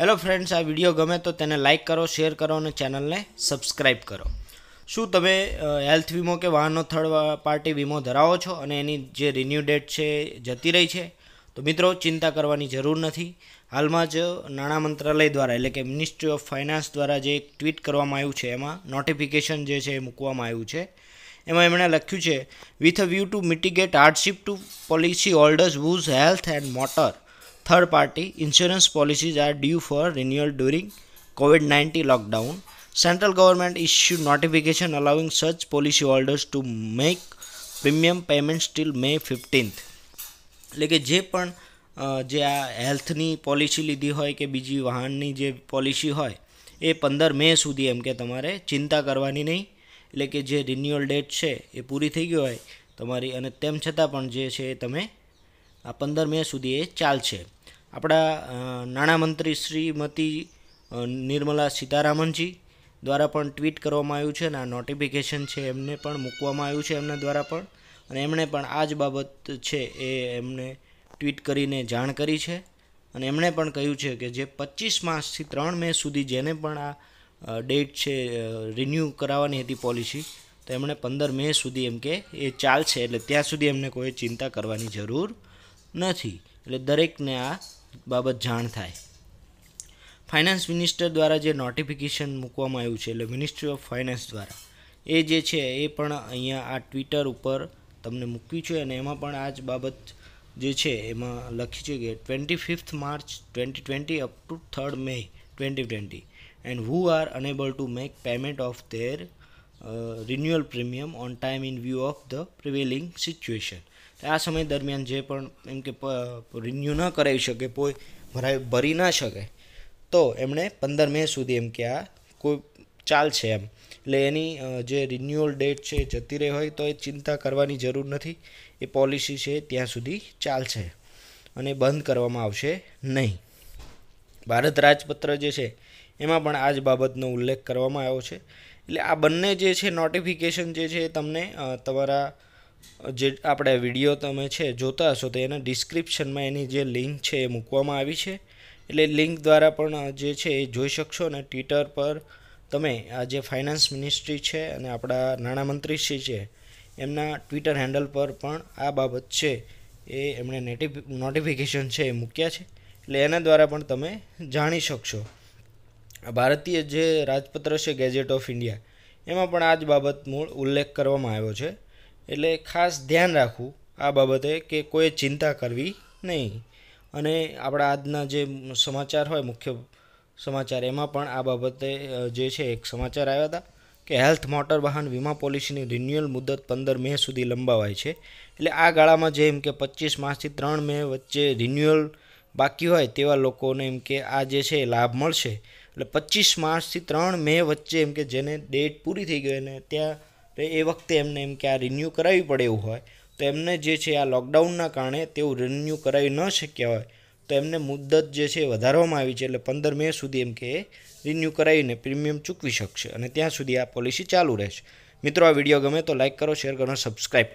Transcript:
Hello friends આ video ગમે તો તેને લાઇક કરો શેર કરો અને ચેનલને સબસ્ક્રાઈબ કરો શું તમે હેલ્થ વીમો કે વાહનનો થર્ડ પાર્ટી વીમો ધરાવો છો અને એની જે રિન્યૂ ડેટ છે જતી રહી છે તો મિત્રો ચિંતા કરવાની જરૂર નથી હાલમાં જ નાણાં મંત્રાલય દ્વારા એટલે કે મિનિસ્ટ્રી ઓફ ફાઇનાન્સ દ્વારા જે એક ટ્વીટ કરવામાં આવ્યું છે એમાં નોટિફિકેશન જે છે એ મૂકવામાં આવ્યું છે એમાં એમણે લખ્યું છે with a view to mitigate hardship to policy holders whose health and motor Third party insurance policies are due for renewal during COVID 19 lockdown. Central government issued notification allowing such policyholders to make premium payments till May fifteenth એટલે કે જે પણ જે આ હેલ્થની policy લીધી હોય કે બીજી વાહનની જે પોલિસી હોય એ પંદર મે સુધી એમ કે તમારે ચિંતા કરવાની નહીં એટલે કે જે રિન્યુઅલ ડેટ છે એ પૂરી થઈ ગઈ હોય તમારી અને તેમ છતાં પણ જે છે એ તમે આ પંદર મે સુધી એ ચાલશે આપણા નાણામંત્રી શ્રીમતી નિર્મલા સીતારામનજી દ્વારા પણ ટ્વીટ કરવામાં આવ્યું છે અને આ નોટિફિકેશન છે એમને પણ મૂકવામાં આવ્યું છે એમના દ્વારા પણ અને એમણે પણ આ જ બાબત છે એ એમને ટ્વીટ કરીને જાણ કરી છે અને એમણે પણ કહ્યું છે કે જે પચીસ માસથી ત્રણ મે સુધી જેને પણ આ ડેટ છે રિન્યૂ કરાવવાની હતી પોલિસી તો એમણે પંદર મે સુધી એમ કે એ ચાલશે એટલે ત્યાં સુધી એમને કોઈ ચિંતા કરવાની જરૂર નથી એટલે દરેકને આ બાબત જાણ થાય ફાઇનાન્સ મિનિસ્ટર દ્વારા જે નોટિફિકેશન મૂકવામાં આવ્યું છે એટલે મિનિસ્ટ્રી ઓફ ફાઇનાન્સ દ્વારા એ જે છે એ પણ અહીંયા આ ટ્વિટર ઉપર તમને મૂક્યું છે અને એમાં પણ આ જ બાબત જે છે એમાં લખ્યું છે કે twenty fifth March twenty twenty up to third May twenty twenty and who are unable to make payment of their renewal premium on time in view of the prevailing situation આ સમય દરમિયાન જે પણ એમ કે રિન્યુ ન કરાવી શકે કોઈ ભરાય ભરી ના શકે તો એમણે પંદર મે સુધી એમ કે આ કોઈ ચાલશે એમ એટલે એની જે રિન્યુઅલ ડેટ છે એ જતી રહી હોય તો એ ચિંતા કરવાની જરૂર નથી એ પોલિસી છે ત્યાં સુધી ચાલશે અને બંધ કરવામાં આવશે નહીં ભારત રાજપત્ર જે છે એમાં પણ આ જ બાબતનો ઉલ્લેખ કરવામાં આવ્યો છે એટલે આ બંને જે છે નોટિફિકેશન જે છે એ તમને તમારા જે આપણે વિડીયો તમે છે જોતા હશો તો એના ડિસ્ક્રિપ્શનમાં એની જે લિંક છે એ મૂકવામાં આવી છે એટલે લિંક દ્વારા પણ જે છે એ જોઈ શકશો અને ટ્વિટર પર તમે આ જે ફાઇનાન્સ મિનિસ્ટ્રી છે અને આપણા નાણામંત્રીશ્રી છે એમના ટ્વિટર હેન્ડલ પર પણ આ બાબત છે એ એમણે નોટિફિકેશન છે એ મૂક્યા છે એટલે એના દ્વારા પણ તમે જાણી શકશો ભારતીય જે રાજપત્ર છે ગેજેટ ઓફ ઇન્ડિયા એમાં પણ આ જ બાબત મૂળ ઉલ્લેખ કરવામાં આવ્યો છે એટલે ખાસ ધ્યાન રાખવું આ બાબતે કે કોઈ ચિંતા કરવી નહીં અને આપણા આજના જે સમાચાર હોય મુખ્ય સમાચાર એમાં પણ આ બાબતે જે છે એક સમાચાર આવ્યા હતા કે હેલ્થ મોટર વાહન વીમા પોલિસીની રિન્યુઅલ મુદત પંદર મે સુધી લંબાવાય છે એટલે આ ગાળામાં જે એમ કે પચીસ માસથી ત્રણ મે વચ્ચે રિન્યુઅલ બાકી હોય તેવા લોકોને એમ કે આ જે છે લાભ મળશે એટલે પચીસ માર્ચથી ત્રણ મે વચ્ચે એમ કે જેને ડેટ પૂરી થઈ ગઈ અને ત્યાં એ વખતે એમને એમ કે આ રિન્યૂ કરાવવી પડે એવું હોય તો એમને જે છે આ લોકડાઉનના કારણે તેઓ રિન્યૂ કરાવી ન શક્યા હોય તો એમને મુદ્દત જે છે વધારવામાં આવી છે એટલે પંદર મે સુધી એમ કે રિન્યૂ કરાવીને પ્રીમિયમ ચૂકવી શકશે અને ત્યાં સુધી આ પોલિસી ચાલુ રહેશે મિત્રો આ વિડીયો ગમે તો લાઇક કરો શેર કરો સબસ્ક્રાઈબ